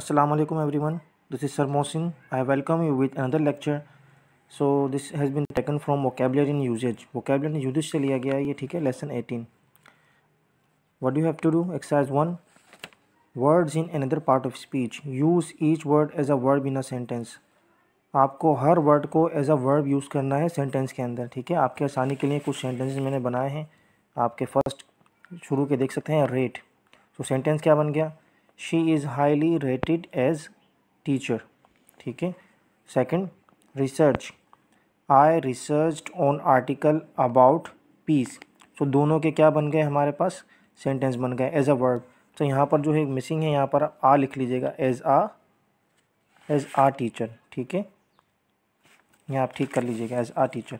assalamu alaikum everyone. This is Sir Mohsin. I welcome you with another lecture. So this has been taken from vocabulary and usage. Vocabulary and usage se liya gaya hai ye theek hai lesson 18. What do you have to do? Exercise 1. Words in another part of speech. Use each word as a verb in a sentence. आपको हर word को as a verb use करना है sentence के अंदर ठीक है आपके आसानी के लिए कुछ सेंटेंसेस मैंने बनाए हैं आपके फर्स्ट शुरू के देख सकते हैं रेट तो सेंटेंस क्या बन गया she is highly rated as teacher ठीक है second research I research on article about peace so दोनों के क्या बन गए हमारे पास सेंटेंस बन गए एज अ वर्ड तो यहाँ पर जो है मिसिंग है यहाँ पर आ लिख लीजिएगा as a as a teacher ठीक है यहाँ आप ठीक कर लीजिएगा एज आ टीचर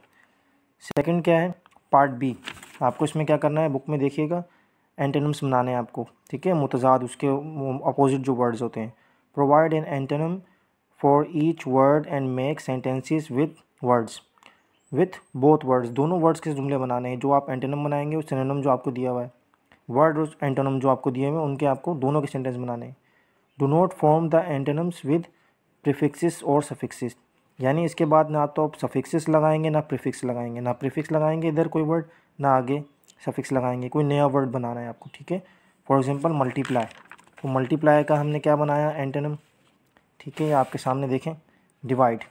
सेकेंड क्या है पार्ट बी आपको इसमें क्या करना है बुक में देखिएगा एंटेनम्स बनाने हैं आपको ठीक है मुतजाद उसके अपोजिट जो वर्ड्स होते हैं provide an antonym for each word and make sentences with words with both words दोनों वर्ड्स के जुमले बनाने हैं जो आप एंटेनम बनाएंगे और सिनेनम जो आपको दिया हुआ है वर्ड और एंटोनम जो आपको दिए हुए उनके आपको दोनों के सेंटेंस बनाने हैं do not form the antonyms with prefixes और सफिक्सिस यानी इसके बाद ना तो आप सफिक्सिस लगाएंगे ना प्रिफिक्स लगाएंगे ना प्रिफिक्स लगाएंगे इधर कोई वर्ड ना आगे सफिक्स लगाएंगे कोई नया वर्ड बनाना है आपको ठीक है फॉर एग्ज़ाम्पल मल्टीप्लाई तो मल्टीप्लाई का हमने क्या बनाया एंटेनम ठीक है आपके सामने देखें डिवाइड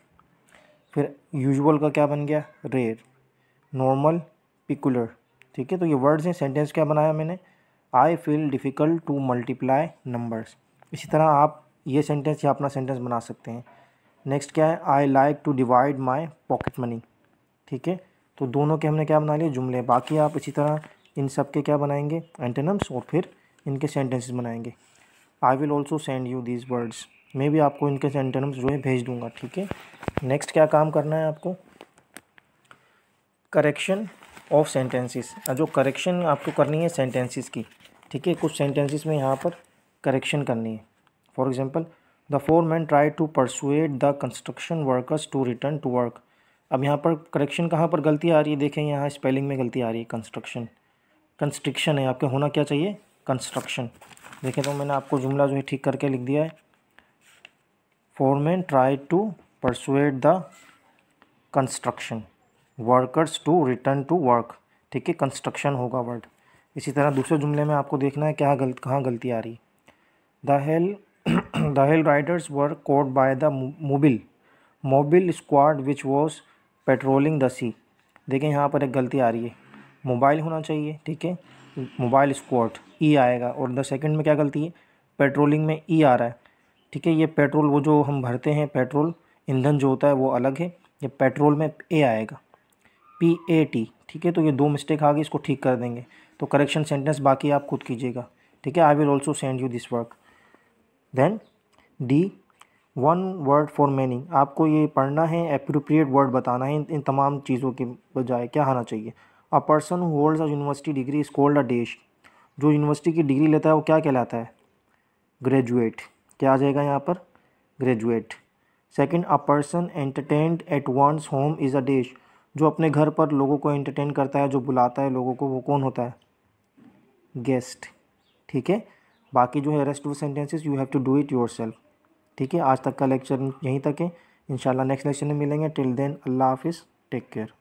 फिर यूजल का क्या बन गया रेयर नॉर्मल पिकुलर ठीक है तो ये वर्ड्स हैं सेंटेंस क्या बनाया मैंने I feel difficult to multiply numbers इसी तरह आप ये सेंटेंस या अपना सेंटेंस बना सकते हैं नेक्स्ट क्या है I like to divide my pocket money ठीक है तो दोनों के हमने क्या बना लिए जुमले बाकी आप इसी तरह इन सब के क्या बनाएंगे एंटेनम्स और फिर इनके सेंटेंसेस बनाएंगे I will also send you these words मैं भी आपको इनके सेंटेनम्स जो है भेज दूंगा ठीक है नेक्स्ट क्या काम करना है आपको करेक्शन ऑफ सेंटेंसेस जो करेक्शन आपको करनी है सेंटेंसेस की ठीक है कुछ सेंटेंसेस में यहाँ पर करेक्शन करनी है for example the foreman try to persuade the construction workers to return to work अब यहाँ पर करेक्शन कहाँ पर गलती आ रही है देखें यहाँ स्पेलिंग में गलती आ रही है कंस्ट्रक्शन कंस्ट्रिक्शन है आपके होना क्या चाहिए कंस्ट्रक्शन देखें तो मैंने आपको जुमला जो है ठीक करके लिख दिया है man try to persuade the construction workers to return to work ठीक है कंस्ट्रक्शन होगा वर्ड इसी तरह दूसरे जुमले में आपको देखना है क्या गलत कहाँ गलती आ रही the hell the hell riders were caught by the mobile mobile squad which was patrolling the sea देखें यहाँ पर एक गलती आ रही है मोबाइल होना चाहिए ठीक है मोबाइल स्क्वाड ई आएगा और द सेकंड में क्या गलती है पेट्रोलिंग में ई आ रहा है ठीक है ये पेट्रोल वो जो हम भरते हैं पेट्रोल ईंधन जो होता है वो अलग है ये पेट्रोल में ए आएगा पी ए टी ठीक है तो ये दो मिस्टेक आ गई इसको ठीक कर देंगे तो करेक्शन सेंटेंस बाकी आप खुद कीजिएगा ठीक है I will also send you this work then the one word for many आपको ये पढ़ना है अप्रोप्रिएट वर्ड बताना है इन तमाम चीज़ों के बजाय क्या आना चाहिए a person who holds a university degree is called a dash जो यूनिवर्सिटी की डिग्री लेता है वो क्या कहलाता है ग्रेजुएट क्या आ जाएगा यहाँ पर graduate second a person entertain at once home is a dash जो अपने घर पर लोगों को एंटरटेन करता है जो बुलाता है लोगों को वो कौन होता है गेस्ट ठीक है बाकी जो है rest of sentences you have to do it yourself ठीक है आज तक का लेक्चर यहीं तक है इंशाल्लाह नेक्स्ट लेक्चर में मिलेंगे टिल देन अल्लाह हाफिज़ टेक केयर